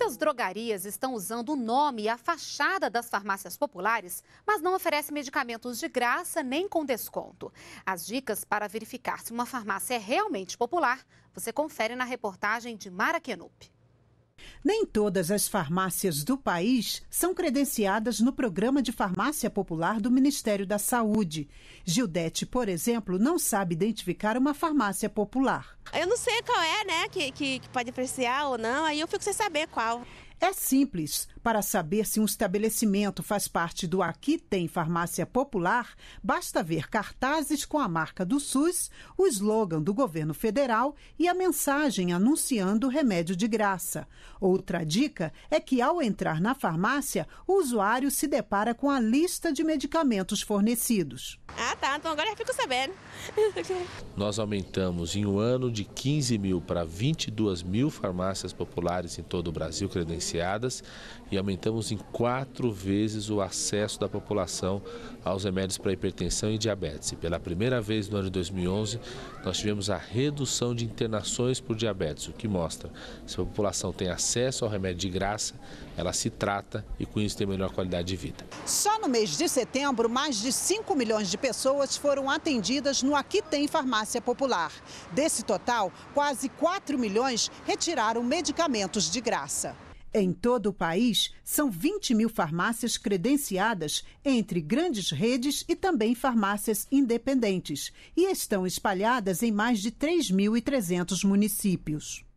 Muitas drogarias estão usando o nome e a fachada das farmácias populares, mas não oferecem medicamentos de graça nem com desconto. As dicas para verificar se uma farmácia é realmente popular, você confere na reportagem de Mara Kenup. Nem todas as farmácias do país são credenciadas no programa de farmácia popular do Ministério da Saúde. Gildete, por exemplo, não sabe identificar uma farmácia popular. Eu não sei qual é, né, que, que, que pode apreciar ou não, aí eu fico sem saber qual. É simples. Para saber se um estabelecimento faz parte do Aqui Tem Farmácia Popular, basta ver cartazes com a marca do SUS, o slogan do governo federal e a mensagem anunciando remédio de graça. Outra dica é que, ao entrar na farmácia, o usuário se depara com a lista de medicamentos fornecidos. Ah, tá, então agora já fico sabendo. Nós aumentamos em um ano de 15 mil para 22 mil farmácias populares em todo o Brasil credenciadas e aumentamos em quatro vezes o acesso da população aos remédios para hipertensão e diabetes. E pela primeira vez no ano de 2011, nós tivemos a redução de internações por diabetes, o que mostra que se a população tem acesso ao remédio de graça, ela se trata e com isso tem melhor qualidade de vida. Só no mês de setembro, mais de 5 milhões de pessoas pessoas foram atendidas no Aqui Tem Farmácia Popular. Desse total, quase 4 milhões retiraram medicamentos de graça. Em todo o país, são 20 mil farmácias credenciadas entre grandes redes e também farmácias independentes e estão espalhadas em mais de 3.300 municípios.